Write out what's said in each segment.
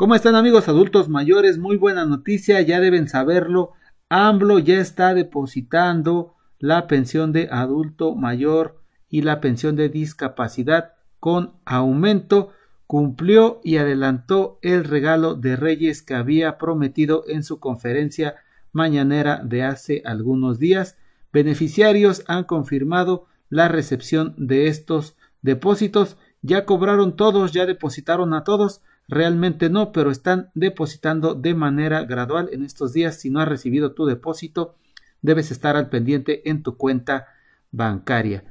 ¿Cómo están amigos adultos mayores? Muy buena noticia, ya deben saberlo. AMLO ya está depositando la pensión de adulto mayor y la pensión de discapacidad con aumento. Cumplió y adelantó el regalo de Reyes que había prometido en su conferencia mañanera de hace algunos días. Beneficiarios han confirmado la recepción de estos depósitos. Ya cobraron todos, ya depositaron a todos. Realmente no, pero están depositando de manera gradual en estos días. Si no has recibido tu depósito, debes estar al pendiente en tu cuenta bancaria.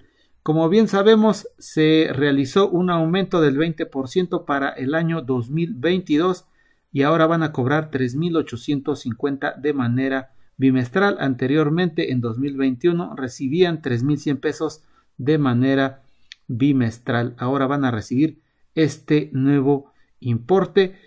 Como bien sabemos, se realizó un aumento del 20% para el año 2022 y ahora van a cobrar 3.850 de manera bimestral. Anteriormente, en 2021, recibían 3.100 pesos de manera bimestral. Ahora van a recibir este nuevo importe,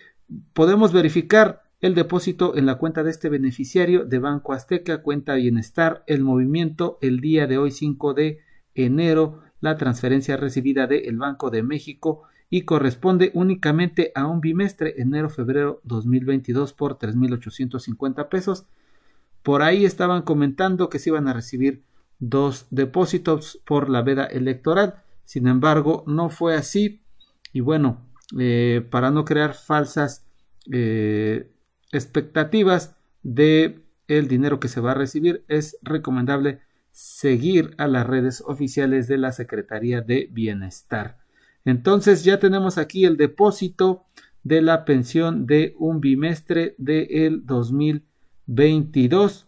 podemos verificar el depósito en la cuenta de este beneficiario de Banco Azteca, cuenta Bienestar, el movimiento el día de hoy 5 de enero, la transferencia recibida del el Banco de México y corresponde únicamente a un bimestre enero-febrero 2022 por 3.850 pesos. Por ahí estaban comentando que se iban a recibir dos depósitos por la veda electoral. Sin embargo, no fue así. Y bueno, eh, para no crear falsas eh, expectativas de el dinero que se va a recibir, es recomendable seguir a las redes oficiales de la Secretaría de Bienestar. Entonces ya tenemos aquí el depósito de la pensión de un bimestre del 2022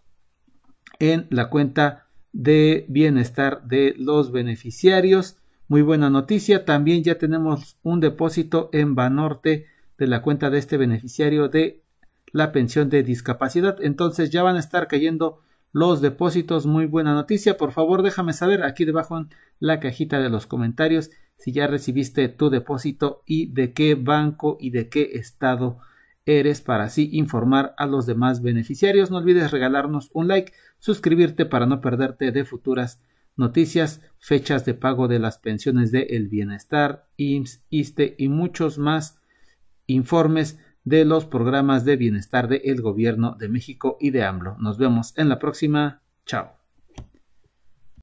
en la cuenta de bienestar de los beneficiarios. Muy buena noticia, también ya tenemos un depósito en Banorte de la cuenta de este beneficiario de la pensión de discapacidad. Entonces ya van a estar cayendo los depósitos. Muy buena noticia. Por favor, déjame saber aquí debajo en la cajita de los comentarios si ya recibiste tu depósito y de qué banco y de qué estado eres para así informar a los demás beneficiarios. No olvides regalarnos un like, suscribirte para no perderte de futuras noticias, fechas de pago de las pensiones de El Bienestar, IMSS, ISTE y muchos más informes de los programas de bienestar del Gobierno de México y de AMLO. Nos vemos en la próxima. Chao.